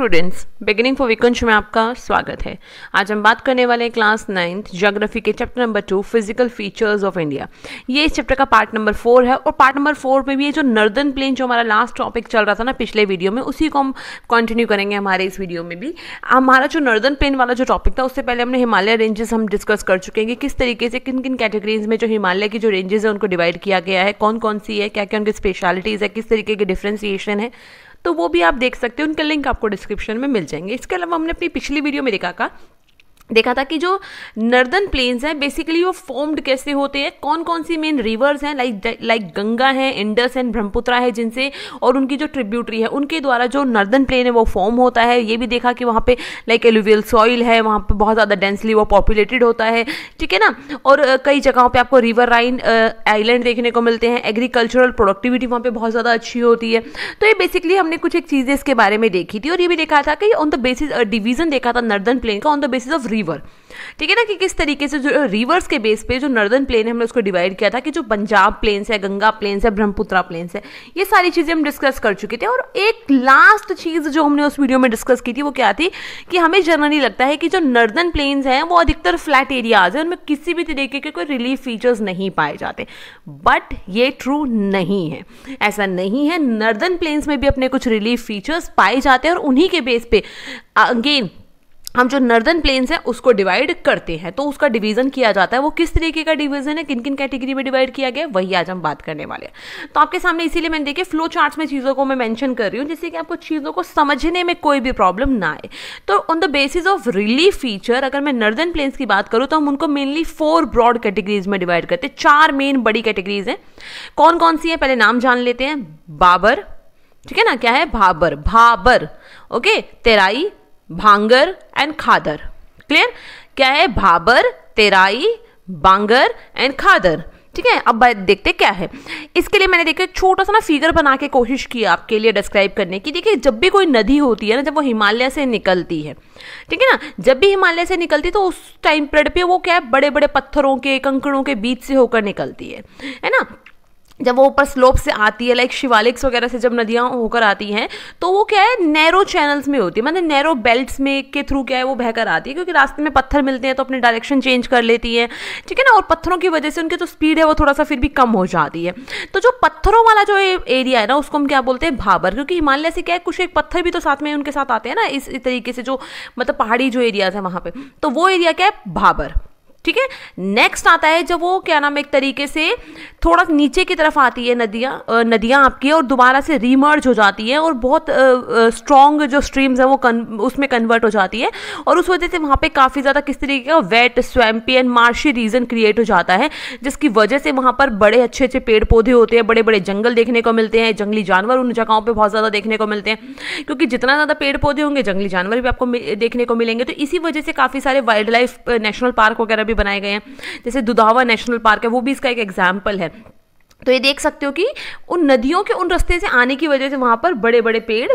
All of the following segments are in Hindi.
स्टूडेंट्स बिगिनिंग फॉर विकुंश में आपका स्वागत है आज हम बात करने वाले हैं क्लास नाइन्थ ज्योग्राफी के chapter number two physical features of India ये इस चैप्टर का पार्ट नंबर फोर है और पार्ट नंबर फोर में भी ये जो नर्दन प्लेन जो हमारा लास्ट टॉपिक चल रहा था ना पिछले वीडियो में उसी को हम कंटिन्यू करेंगे हमारे इस वीडियो में भी हमारा जो नर्दन प्लेन वाला जो टॉपिक था उससे पहले हमने हिमालय रेंजेस हम डिस्कस कर चुके हैं किस तरीके से किन किन कैटेगरीज में जो हिमालय की जो रेंजेस है उनको डिवाइड किया गया है कौन कौन सी है क्या क्या उनकी स्पेशलिटीज़ है किस तरीके की डिफ्रेंसिएशन है तो वो भी आप देख सकते हैं उनका लिंक आपको डिस्क्रिप्शन में मिल जाएंगे इसके अलावा हमने अपनी पिछली वीडियो में देखा था देखा था कि जो नर्दन प्लेन्स हैं बेसिकली वो फॉर्म्ड कैसे होते हैं कौन कौन सी मेन रिवर्स हैं लाइक लाइक गंगा है इंडस एंड ब्रह्मपुत्रा है जिनसे और उनकी जो ट्रिब्यूटरी है उनके द्वारा जो नर्दन प्लेन है वो फॉर्म होता है ये भी देखा कि वहाँ पे लाइक एलुवियल सॉइल है वहाँ पे बहुत ज़्यादा डेंसली वो पॉपुलेटेड होता है ठीक है ना और कई जगहों पर आपको रिवर राइन आइलैंड देखने को मिलते हैं एग्रीकल्चरल प्रोडक्टिविटी वहाँ पर बहुत ज़्यादा अच्छी होती है तो ये बेसिकली हमने कुछ एक चीज़ें इसके बारे में देखी थी और ये भी देखा था कि ऑन द बेसिस डिवीजन देखा था नर्दन प्लेन का on the basis of river ठीक है ना कि किस तरीके से जो रिवर्स के बेस पे जो नर्दन प्लेन है हमने उसको डिवाइड किया था कि जो पंजाब प्लेन्स है गंगा प्लेन्स है ब्रह्मपुत्रा प्लेन्स है ये सारी चीज़ें हम डिस्कस कर चुके थे और एक लास्ट चीज़ जो हमने उस वीडियो में डिस्कस की थी वो क्या थी कि हमें जनरली लगता है कि जो नर्दन प्लेन्स हैं वो अधिकतर फ्लैट एरियाज हैं उनमें किसी भी तरीके के कोई रिलीफ फीचर्स नहीं पाए जाते बट ये ट्रू नहीं है ऐसा नहीं है नर्दन प्लेन्स में भी अपने कुछ रिलीफ फीचर्स पाए जाते हैं और उन्हीं के बेस पे अगेन हम जो नर्दर्न प्लेन्स हैं उसको डिवाइड करते हैं तो उसका डिवीजन किया जाता है वो किस तरीके का डिवीजन है किन किन कैटेगरी में डिवाइड किया गया वही आज हम बात करने वाले हैं तो आपके सामने इसीलिए मैंने देखिए फ्लो चार्ट्स में चीज़ों को मैं मेंशन कर रही हूँ जिससे कि आपको चीज़ों को समझने में कोई भी प्रॉब्लम ना आए तो on the basis of relief feature अगर मैं नर्दर्न प्लेन्स की बात करूँ तो हम उनको मेनली फोर ब्रॉड कैटेगरीज में डिवाइड करते हैं चार मेन बड़ी कैटेगरीज हैं कौन कौन सी हैं पहले नाम जान लेते हैं बाबर ठीक है ना क्या है भाबर भाबर ओके तेराई भांगर एंड खादर क्लियर क्या है भाबर तेराई बांगर एंड खादर ठीक है अब देखते क्या है इसके लिए मैंने देखा छोटा सा ना फिगर बना के कोशिश की आपके लिए डिस्क्राइब करने की देखिए जब भी कोई नदी होती है ना जब वो हिमालय से निकलती है ठीक है ना जब भी हिमालय से निकलती है तो उस टाइम पीरियड पे वो क्या है बड़े बड़े पत्थरों के कंकड़ों के बीच से होकर निकलती है है ना जब वो ऊपर स्लोप से आती है लाइक शिवालिक्स वगैरह से जब नदियाँ होकर आती हैं तो वो क्या है नैरो चैनल्स में होती है मतलब नैरो बेल्ट्स में के थ्रू क्या है वो बहकर आती है क्योंकि रास्ते में पत्थर मिलते हैं तो अपने डायरेक्शन चेंज कर लेती है ठीक है ना और पत्थरों की वजह से उनकी जो तो स्पीड है वो थोड़ा सा फिर भी कम हो जाती है तो जो पत्थरों वाला जो एरिया है ना उसको हम क्या बोलते हैं भाबर क्योंकि हिमालय से क्या है कुछ एक पत्थर भी तो साथ में उनके साथ आते हैं ना इस तरीके से जो मतलब पहाड़ी जो एरियाज है वहाँ पर तो वो एरिया क्या है भाबर ठीक है नेक्स्ट आता है जब वो क्या नाम एक तरीके से थोड़ा नीचे की तरफ आती है नदियाँ नदियाँ आपकी और दोबारा से रीमर्ज हो जाती हैं और बहुत स्ट्रॉन्ग जो स्ट्रीम्स हैं वो कन, उसमें कन्वर्ट हो जाती है और उस वजह से वहाँ पे काफ़ी ज़्यादा किस तरीके का wet swampy and marshy region create हो जाता है जिसकी वजह से वहाँ पर बड़े अच्छे अच्छे पेड़ पौधे होते हैं बड़े बड़े जंगल देखने को मिलते हैं जंगली जानवर उन जगहों पर बहुत ज़्यादा देखने को मिलते हैं क्योंकि जितना ज़्यादा पेड़ पौधे होंगे जंगली जानवर भी आपको देखने को मिलेंगे तो इसी वजह से काफ़ी सारे वाइल्ड लाइफ नेशनल पार्क वगैरह भी बनाए गए हैं जैसे दुधावा नेशनल पार्क है वो भी इसका एक एग्जाम्पल है तो ये देख सकते हो कि उन नदियों के उन रास्ते से आने की वजह से वहाँ पर बड़े बड़े पेड़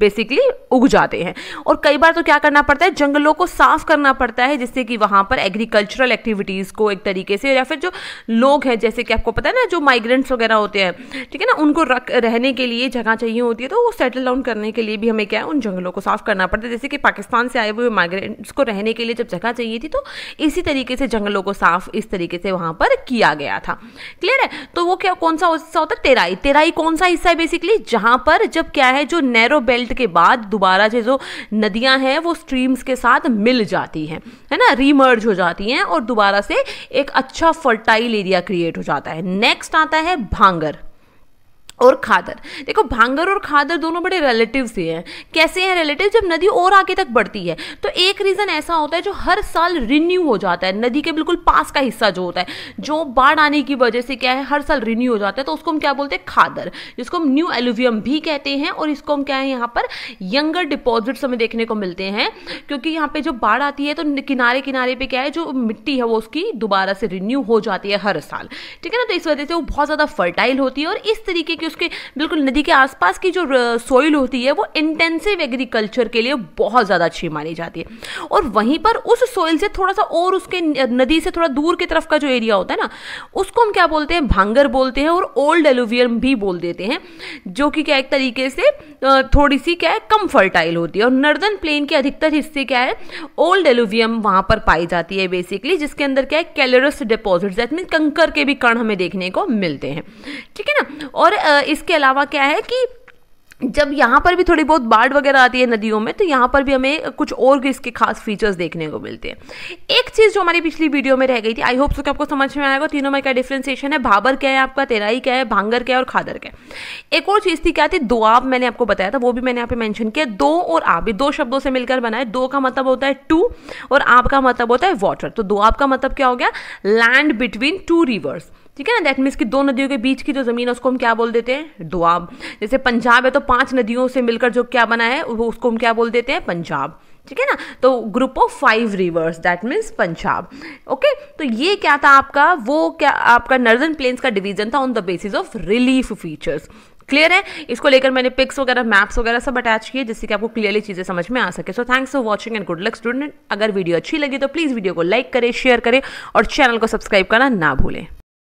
बेसिकली उग जाते हैं और कई बार तो क्या करना पड़ता है जंगलों को साफ करना पड़ता है जिससे कि वहाँ पर एग्रीकल्चरल एक्टिविटीज़ को एक तरीके से या फिर जो लोग हैं जैसे कि आपको पता है ना जो माइग्रेंट्स वगैरह होते हैं ठीक है ना उनको रख रहने के लिए जगह चाहिए होती है तो वो सेटल डाउन करने के लिए भी हमें क्या है उन जंगलों को साफ करना पड़ता है जैसे कि पाकिस्तान से आए हुए माइग्रेंट्स को रहने के लिए जब जगह चाहिए थी तो इसी तरीके से जंगलों को साफ इस तरीके से वहाँ पर किया गया था क्लियर है तो वो क्या कौन सा हिस्सा होता है तेराई तेराई कौन सा हिस्सा है बेसिकली जहां पर जब क्या है जो नैरो बेल्ट के बाद दोबारा से जो नदियां हैं वो स्ट्रीम्स के साथ मिल जाती हैं है ना रीमर्ज हो जाती हैं और दोबारा से एक अच्छा फर्टाइल एरिया क्रिएट हो जाता है नेक्स्ट आता है भांगर और खादर देखो भांगर और खादर दोनों बड़े रिलेटिव से हैं कैसे हैं रिलेटिव जब नदी और आगे तक बढ़ती है तो एक रीज़न ऐसा होता है जो हर साल रिन्यू हो जाता है नदी के बिल्कुल पास का हिस्सा जो होता है जो बाढ़ आने की वजह से क्या है हर साल रिन्यू हो जाता है तो उसको हम क्या बोलते हैं खादर जिसको हम न्यू एलुवियम भी कहते हैं और इसको हम क्या है यहाँ पर यंगर डिपॉजिट्स हमें देखने को मिलते हैं क्योंकि यहाँ पर जो बाढ़ आती है तो किनारे किनारे पर क्या है जो मिट्टी है वो उसकी दोबारा से रिन्यू हो जाती है हर साल ठीक है ना तो इस वजह से वो बहुत ज़्यादा फर्टाइल होती है और इस तरीके की कि उसके बिल्कुल नदी के आसपास की जो सॉइल होती है वो इंटेंसिव एग्रीकल्चर के लिए बहुत ज़्यादा अच्छी मानी जाती है और वहीं पर उस सॉइल से थोड़ा सा और उसके नदी से थोड़ा दूर की तरफ का जो एरिया होता है ना उसको हम क्या बोलते हैं भांगर बोलते हैं और ओल्ड एलोवियम भी बोल देते हैं जो कि क्या एक तरीके से थोड़ी सी क्या है कम फर्टाइल होती है और नर्दन प्लेन के अधिकतर हिस्से क्या है ओल्ड एलोवियम वहाँ पर पाई जाती है बेसिकली जिसके अंदर क्या है कैलोरस डिपॉजिट दैट मीन कंकर के भी कण हमें देखने को मिलते हैं ठीक है ना और आ, इसके अलावा क्या है कि जब यहाँ पर भी थोड़ी बहुत बाढ़ वगैरह आती है नदियों में तो यहाँ पर भी हमें कुछ और इसके खास फीचर्स देखने को मिलते हैं एक चीज़ जो हमारी पिछली वीडियो में रह गई थी आई होप सो कि आपको समझ में आएगा तीनों में क्या डिफ्रेंसिएशन है भाबर क्या है आपका तेराई क्या है भांगर क्या है और खादर क्या है एक और चीज़ थी क्या थी दो आप मैंने आपको बताया था वो भी मैंने यहाँ पे मैंशन किया दो और आप दो शब्दों से मिलकर बनाए दो का मतलब होता है टू और आप का मतलब होता है वाटर तो दो आप का मतलब क्या हो गया लैंड बिटवीन टू रिवर्स ठीक है ना दैट मीन्स कि दो नदियों के बीच की जो ज़मीन है उसको हम क्या बोल देते हैं दुआब जैसे पंजाब है तो पांच नदियों से मिलकर जो क्या बना है वो उसको हम क्या बोल देते हैं पंजाब ठीक है ना तो group of five rivers that means Punjab okay तो ये क्या था आपका वो क्या आपका नर्दर्न प्लेन्स का डिवीजन था on the basis of relief features clear है इसको लेकर मैंने पिक्स वगैरह मैप्स वगैरह सब अटैच किए जिससे कि आपको क्लियरली चीज़ें समझ में आ सके so thanks for watching and good luck student अगर वीडियो अच्छी लगी तो प्लीज़ वीडियो को लाइक करें शेयर करें और चैनल को सब्सक्राइब करना ना भूलें